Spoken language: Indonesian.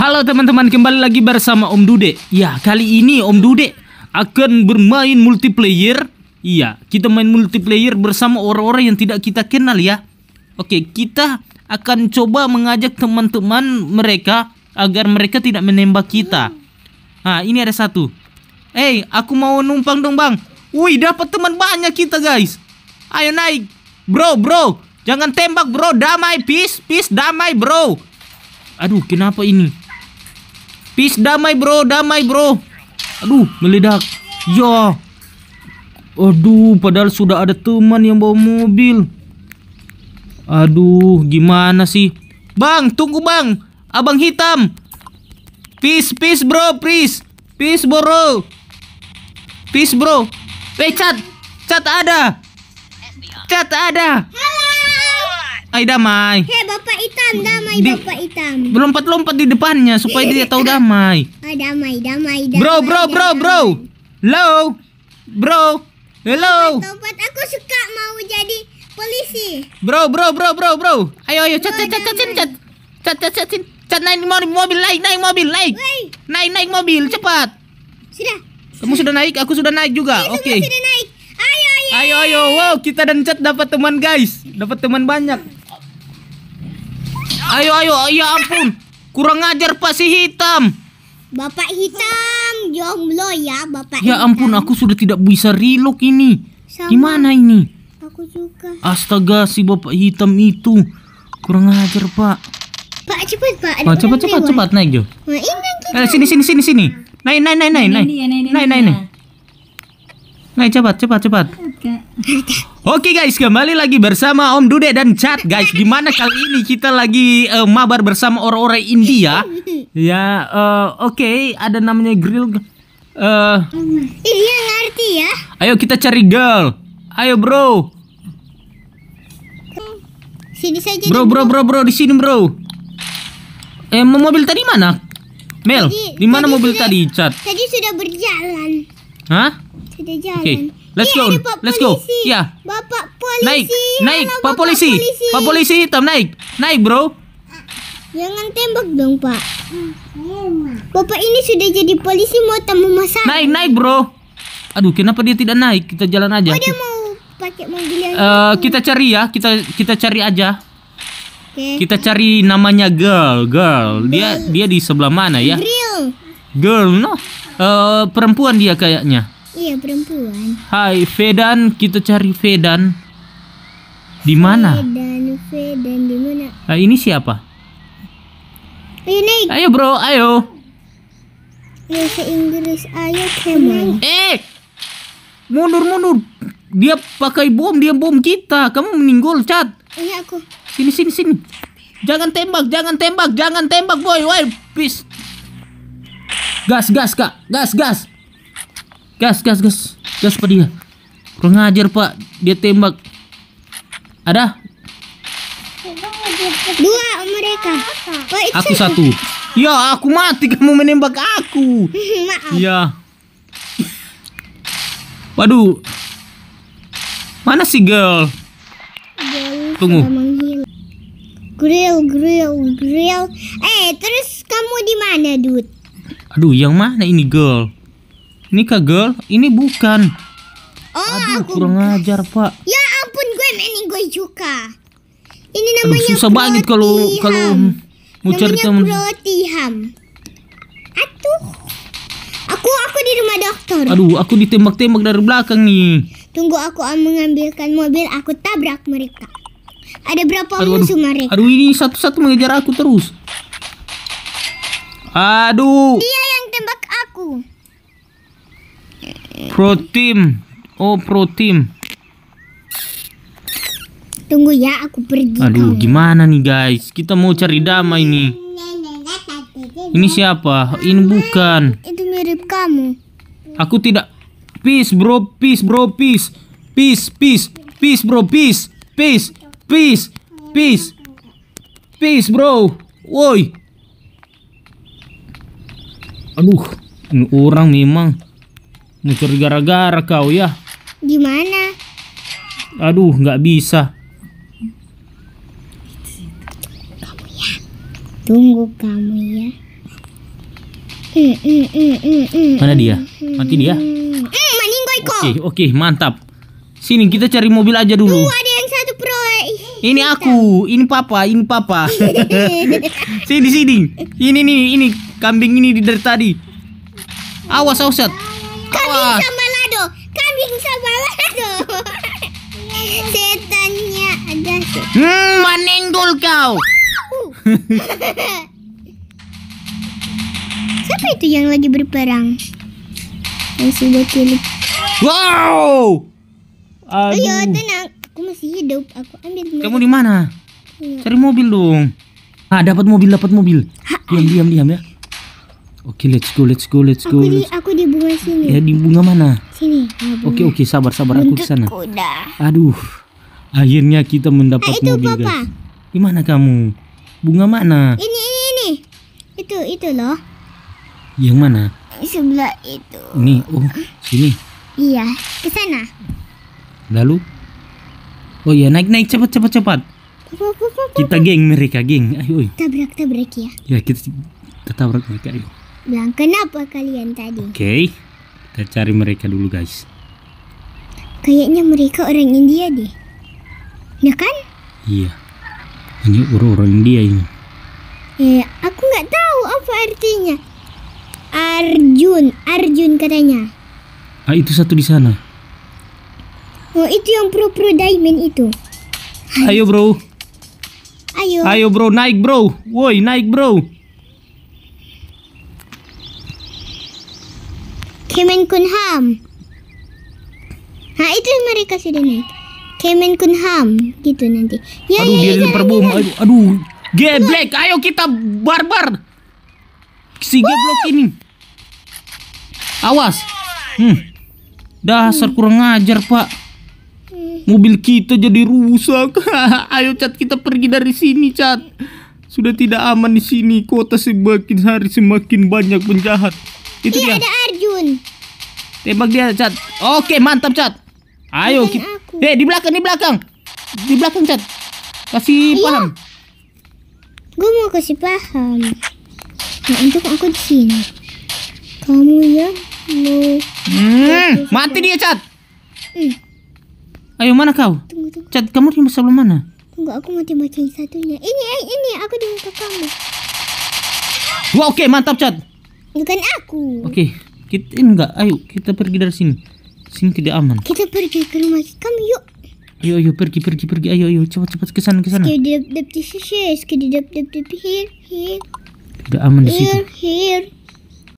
Halo teman-teman, kembali lagi bersama Om Dude. Ya, kali ini Om Dude akan bermain multiplayer. Iya, kita main multiplayer bersama orang-orang yang tidak kita kenal ya. Oke, kita akan coba mengajak teman-teman mereka agar mereka tidak menembak kita. Nah, ini ada satu. Eh, hey, aku mau numpang dong, Bang. Wih, dapat teman banyak kita, guys. Ayo naik. Bro, bro. Jangan tembak, bro. Damai, peace, peace, damai, bro. Aduh, kenapa ini? Peace damai bro, damai bro. Aduh, meledak. Ya. Aduh, padahal sudah ada teman yang bawa mobil. Aduh, gimana sih? Bang, tunggu bang. Abang hitam. Peace, peace bro, peace. Peace bro. Peace bro. Eh, cat. Cat ada. Cat ada damai damai. Hei bapak hitam damai di, bapak hitam. Berlompat lompat di depannya supaya dia tahu damai. Ah, damai damai damai. Bro bro bro bro. Hello. Bro. Hello. Lompat aku suka mau jadi polisi. Bro bro bro bro bro. Ayo ayo cat cat cat cat cat cat cat cat cat naik mobil naik naik mobil naik naik naik mobil cepat. Sudah. Kamu sudah naik, aku sudah naik juga. Iya, Oke. Okay. Sudah naik. Ayo ayo. Ayo ayo. Wow, kita dan cat dapat teman guys. Dapat teman banyak. Ayo, ayo, ya ampun. Kurang ajar Pak si hitam. Bapak hitam, jomblo ya Bapak Ya hitam. ampun, aku sudah tidak bisa rilok ini. Sama. Gimana ini? Aku juga. Astaga, si Bapak hitam itu. Kurang ajar Pak. Pak cepat Pak. Pak cepat cepat cepat eh. naik Jo. Nah, eh, sini sini sini sini. naik naik naik naik. Naik naik naik. Naik cepat cepat cepat. Oke guys, kembali lagi bersama Om Dude dan Chat guys. Dimana kali ini kita lagi uh, mabar bersama orang-orang India. Ya, uh, oke, okay, ada namanya grill. Uh, Iya ngerti ya. Ayo kita cari girl. Ayo bro. Sini saja. Bro, bro, bro, bro, di sini bro. Eh, mobil tadi mana? Mel, di mana mobil sudah, tadi, Chat? Tadi sudah berjalan. Hah? Sudah jalan. Okay. Let's go. Let's go. Ya. Bapak polisi. Naik. Naik, Pak polisi. Pak polisi hitam naik. Naik, Bro. Jangan tembak dong, Pak. Bapak ini sudah jadi polisi mau tamu masak. Naik, naik, Bro. Aduh, kenapa dia tidak naik? Kita jalan aja. Oh, dia mau pakai mobil yang uh, kita cari ya, kita kita cari aja. Okay. Kita cari namanya girl, girl. girl. Dia dia di sebelah mana ya? Girl. Girl, no. Uh, perempuan dia kayaknya. Iya perempuan. Hai Fedan, kita cari Fedan. Di mana? Fedan, Fedan di mana? Nah, ini siapa? Ini. Ayo bro, ayo. Bahasa Inggris, ayo Kemon. Eh, mundur mundur. Dia pakai bom, dia bom kita. Kamu meninggol, Cat. Iya aku. Sini sini sini. Jangan tembak, jangan tembak, jangan tembak, boy. Woi, peace. Gas, gas, Kak. Gas, gas. Gas, gas, gas. Gas pak dia. Kurang ngajar pak. Dia tembak. Ada? Dua mereka. aku satu. Ya, aku mati kamu menembak aku. Maaf. Ya. Waduh. Mana si girl? Tunggu. Grill, grill, grill. Eh, terus kamu di mana, dude Aduh, yang mana ini girl? Ini kagel, girl, ini bukan. Oh, Aduh, aku... kurang ajar pak. Ya ampun gue ini gue juga. Ini namanya Aduh, susah banget kalau kalau mau cari teman. Ham. Atuh. Aku aku di rumah dokter. Aduh, aku ditembak-tembak dari belakang nih. Tunggu aku mengambilkan mobil, aku tabrak mereka. Ada berapa aduh, musuh aduh. mereka? Aduh, ini satu-satu mengejar aku terus. Aduh. Dia Pro team. Oh, pro team. Tunggu ya, aku pergi. Aduh, gimana nih guys? Kita mau cari damai nih. Ini siapa? Ini bukan. Itu mirip kamu. Aku tidak. Peace bro, peace bro, peace. Peace, peace, peace bro, peace. Peace, peace, peace. Peace bro. Woi. Aduh, ini orang memang. Ngecuri gara-gara kau ya. Gimana? Aduh, nggak bisa. Tunggu kamu ya. Mana dia? Mati dia. Hmm, oke, oke, mantap. Sini kita cari mobil aja dulu. Tuh, ada yang satu pro. Ini aku, ini papa, ini papa. sini, sini. Ini nih, ini kambing ini dari tadi. Awas, awas. Kambing sama lado. Kambing sama lado. Setannya ada. Hmm, manenggol kau. Siapa itu yang lagi berperang? Yang sudah cilik. Wow. Ayo tenang, aku masih hidup. Aku ambil. Mobil. Kamu di mana? Ya. Cari mobil dong. Ah, dapat mobil, dapat mobil. Ha. Diam, diam, diam ya. Oke, okay, let's go, let's go, let's go. Aku, let's go bunga sini. Ya di bunga mana? Sini. Ya, bunga. Oke oke sabar sabar aku ke sana. Aduh. Akhirnya kita mendapat nah, itu mobil Papa. guys. Gimana kamu? Bunga mana? Ini ini ini. Itu itu loh. Yang mana? Sebelah itu. Ini oh sini. Iya ke sana. Lalu? Oh iya naik naik cepat cepat cepat. Kita geng mereka geng. Ayo. Tabrak tabrak ya. Ya kita tabrak mereka yuk bilang nah, kenapa kalian tadi. Oke, okay. kita cari mereka dulu guys. Kayaknya mereka orang India deh. Ya kan? Iya. Ini orang-orang India ini. Eh, aku nggak tahu apa artinya. Arjun, Arjun katanya. Ah, itu satu di sana. Oh, itu yang pro-pro diamond itu. Ayo, bro. Ayo. Ayo, bro, naik, bro. Woi, naik, bro. Kemenkumham. Nah itu yang mereka sudah naik. Kemenkumham gitu nanti. Ya, aduh ya, biarin ya, ya perbom. Ya. Aduh, aduh. Geblek, ayo kita barbar. Si geblok ini. Awas. Hmm. Dasar kurang ajar, Pak. Hmm. Mobil kita jadi rusak. ayo Cat, kita pergi dari sini, Cat. Sudah tidak aman di sini. Kota semakin hari semakin banyak penjahat. Itu ya, dia. Ada Jun. Tebak dia, Cat. Oke, mantap, chat. Ayo. Eh, Eh, di belakang, di belakang. Di belakang, chat. Kasih Ayo. Iya. paham. Gue mau kasih paham. Nah, untuk aku di sini. Kamu ya mau... Hmm, mati dia, chat. Hmm. Ayo, mana kau? Tunggu, tunggu. Cat, kamu di sebelah mana? Tunggu, aku mau tembak yang satunya. Ini, eh, ini. Aku di muka kamu. Wah, oke. Okay, mantap, Chat. Bukan aku. Oke. Okay. Kita eh, enggak, ayo kita pergi dari sini. Sini tidak aman. Kita pergi ke rumah kamu yuk. Ayo ayo pergi pergi pergi ayo ayo cepat cepat ke sana ke sana. Tidak aman di situ. Here here.